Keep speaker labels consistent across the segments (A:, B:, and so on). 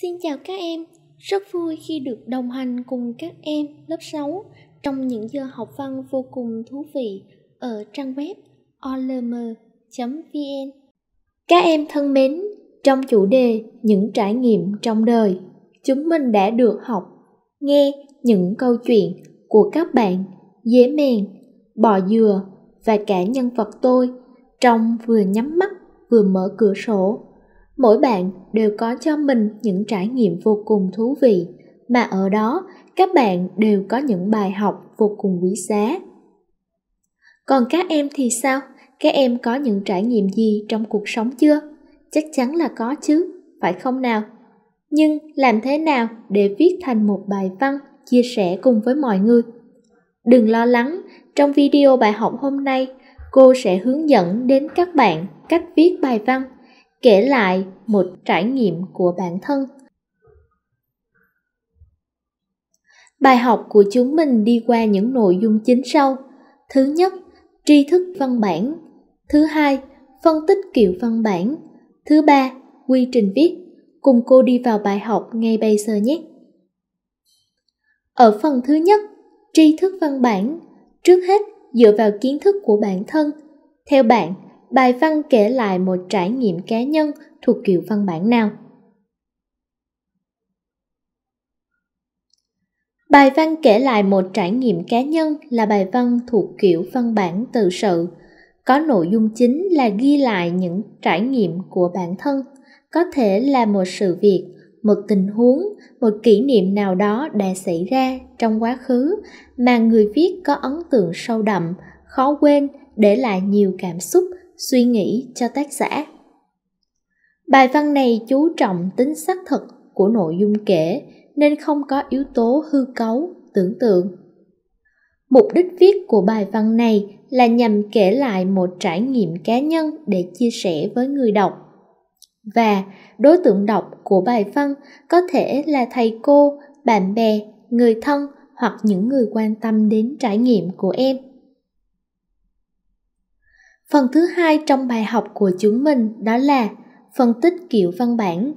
A: Xin chào các em, rất vui khi được đồng hành cùng các em lớp 6 trong những giờ học văn vô cùng thú vị ở trang web olm.vn. Các em thân mến, trong chủ đề những trải nghiệm trong đời, chúng mình đã được học nghe những câu chuyện của các bạn dế mèn, bò dừa và cả nhân vật tôi trong vừa nhắm mắt vừa mở cửa sổ mỗi bạn đều có cho mình những trải nghiệm vô cùng thú vị mà ở đó các bạn đều có những bài học vô cùng quý giá còn các em thì sao các em có những trải nghiệm gì trong cuộc sống chưa chắc chắn là có chứ phải không nào nhưng làm thế nào để viết thành một bài văn chia sẻ cùng với mọi người đừng lo lắng trong video bài học hôm nay cô sẽ hướng dẫn đến các bạn cách viết bài văn kể lại một trải nghiệm của bản thân bài học của chúng mình đi qua những nội dung chính sau thứ nhất tri thức văn bản thứ hai phân tích kiểu văn bản thứ ba quy trình viết cùng cô đi vào bài học ngay bây giờ nhé ở phần thứ nhất tri thức văn bản trước hết dựa vào kiến thức của bản thân theo bạn bài văn kể lại một trải nghiệm cá nhân thuộc kiểu văn bản nào bài văn kể lại một trải nghiệm cá nhân là bài văn thuộc kiểu văn bản tự sự có nội dung chính là ghi lại những trải nghiệm của bản thân có thể là một sự việc một tình huống một kỷ niệm nào đó đã xảy ra trong quá khứ mà người viết có ấn tượng sâu đậm khó quên để lại nhiều cảm xúc suy nghĩ cho tác giả. Bài văn này chú trọng tính xác thực của nội dung kể nên không có yếu tố hư cấu, tưởng tượng. Mục đích viết của bài văn này là nhằm kể lại một trải nghiệm cá nhân để chia sẻ với người đọc. Và đối tượng đọc của bài văn có thể là thầy cô, bạn bè, người thân hoặc những người quan tâm đến trải nghiệm của em Phần thứ hai trong bài học của chúng mình đó là phân tích kiểu văn bản.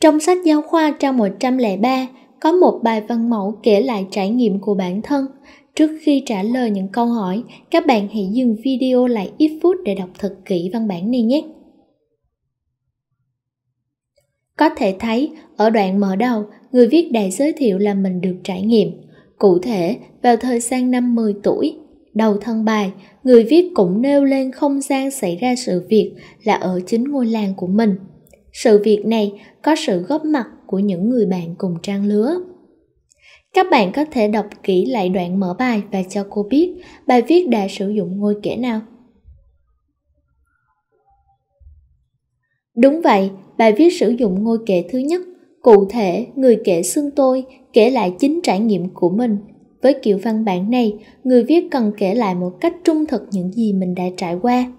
A: Trong sách giáo khoa trang 103 có một bài văn mẫu kể lại trải nghiệm của bản thân. Trước khi trả lời những câu hỏi, các bạn hãy dừng video lại ít phút để đọc thật kỹ văn bản này nhé. Có thể thấy, ở đoạn mở đầu, người viết đã giới thiệu là mình được trải nghiệm. Cụ thể, vào thời gian năm 10 tuổi, đầu thân bài, người viết cũng nêu lên không gian xảy ra sự việc là ở chính ngôi làng của mình. Sự việc này có sự góp mặt của những người bạn cùng trang lứa. Các bạn có thể đọc kỹ lại đoạn mở bài và cho cô biết bài viết đã sử dụng ngôi kẻ nào. Đúng vậy, bài viết sử dụng ngôi kẻ thứ nhất, cụ thể người kể xưng tôi kể lại chính trải nghiệm của mình với kiểu văn bản này, người viết cần kể lại một cách trung thực những gì mình đã trải qua.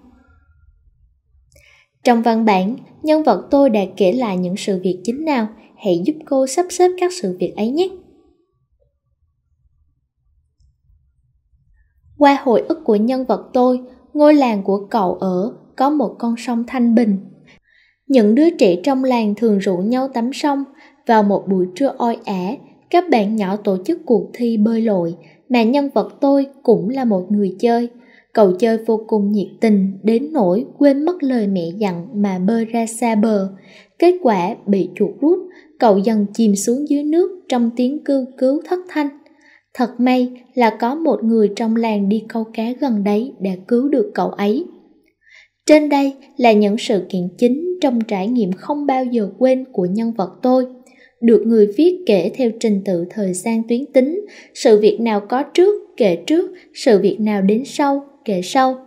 A: Trong văn bản, nhân vật tôi đã kể lại những sự việc chính nào, hãy giúp cô sắp xếp các sự việc ấy nhé. Qua hồi ức của nhân vật tôi, ngôi làng của cậu ở có một con sông thanh bình. Những đứa trẻ trong làng thường rủ nhau tắm sông vào một buổi trưa oi ả các bạn nhỏ tổ chức cuộc thi bơi lội mà nhân vật tôi cũng là một người chơi cậu chơi vô cùng nhiệt tình đến nỗi quên mất lời mẹ dặn mà bơi ra xa bờ kết quả bị chuột rút cậu dần chìm xuống dưới nước trong tiếng kêu cứu thất thanh thật may là có một người trong làng đi câu cá gần đấy đã cứu được cậu ấy trên đây là những sự kiện chính trong trải nghiệm không bao giờ quên của nhân vật tôi được người viết kể theo trình tự thời gian tuyến tính, sự việc nào có trước kể trước, sự việc nào đến sau kể sau.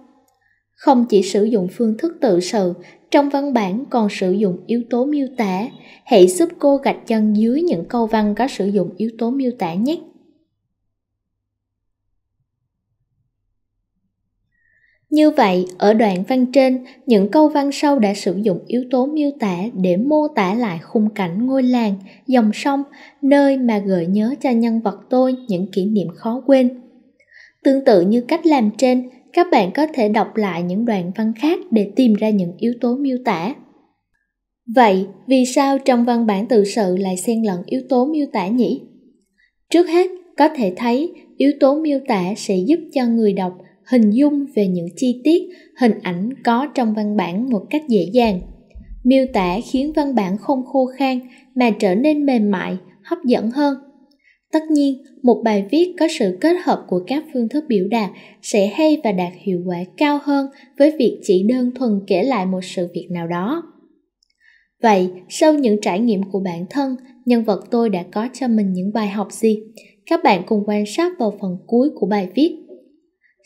A: Không chỉ sử dụng phương thức tự sự, trong văn bản còn sử dụng yếu tố miêu tả. Hãy giúp cô gạch chân dưới những câu văn có sử dụng yếu tố miêu tả nhé. Như vậy, ở đoạn văn trên, những câu văn sau đã sử dụng yếu tố miêu tả để mô tả lại khung cảnh ngôi làng, dòng sông, nơi mà gợi nhớ cho nhân vật tôi những kỷ niệm khó quên. Tương tự như cách làm trên, các bạn có thể đọc lại những đoạn văn khác để tìm ra những yếu tố miêu tả. Vậy, vì sao trong văn bản tự sự lại xen lẫn yếu tố miêu tả nhỉ? Trước hết, có thể thấy yếu tố miêu tả sẽ giúp cho người đọc hình dung về những chi tiết hình ảnh có trong văn bản một cách dễ dàng miêu tả khiến văn bản không khô khan mà trở nên mềm mại hấp dẫn hơn tất nhiên một bài viết có sự kết hợp của các phương thức biểu đạt sẽ hay và đạt hiệu quả cao hơn với việc chỉ đơn thuần kể lại một sự việc nào đó vậy sau những trải nghiệm của bản thân nhân vật tôi đã có cho mình những bài học gì các bạn cùng quan sát vào phần cuối của bài viết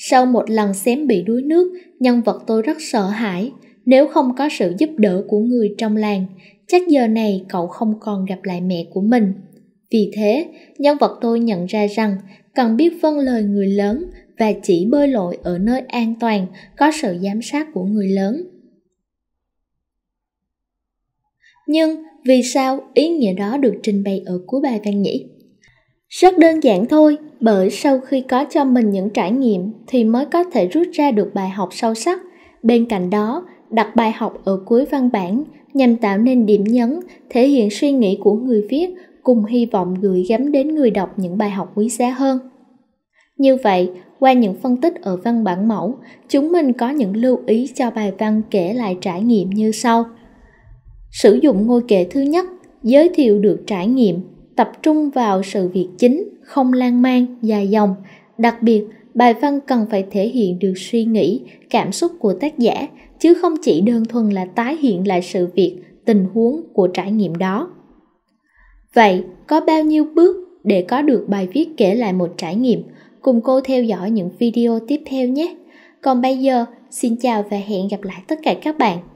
A: sau một lần xém bị đuối nước, nhân vật tôi rất sợ hãi. Nếu không có sự giúp đỡ của người trong làng, chắc giờ này cậu không còn gặp lại mẹ của mình. Vì thế, nhân vật tôi nhận ra rằng cần biết phân vâng lời người lớn và chỉ bơi lội ở nơi an toàn có sự giám sát của người lớn. Nhưng vì sao ý nghĩa đó được trình bày ở cuối bài văn nhỉ? Rất đơn giản thôi, bởi sau khi có cho mình những trải nghiệm thì mới có thể rút ra được bài học sâu sắc. Bên cạnh đó, đặt bài học ở cuối văn bản nhằm tạo nên điểm nhấn, thể hiện suy nghĩ của người viết cùng hy vọng gửi gắm đến người đọc những bài học quý giá hơn. Như vậy, qua những phân tích ở văn bản mẫu, chúng mình có những lưu ý cho bài văn kể lại trải nghiệm như sau. Sử dụng ngôi kệ thứ nhất, giới thiệu được trải nghiệm tập trung vào sự việc chính không lan man dài dòng đặc biệt bài văn cần phải thể hiện được suy nghĩ cảm xúc của tác giả chứ không chỉ đơn thuần là tái hiện lại sự việc tình huống của trải nghiệm đó vậy có bao nhiêu bước để có được bài viết kể lại một trải nghiệm cùng cô theo dõi những video tiếp theo nhé còn bây giờ xin chào và hẹn gặp lại tất cả các bạn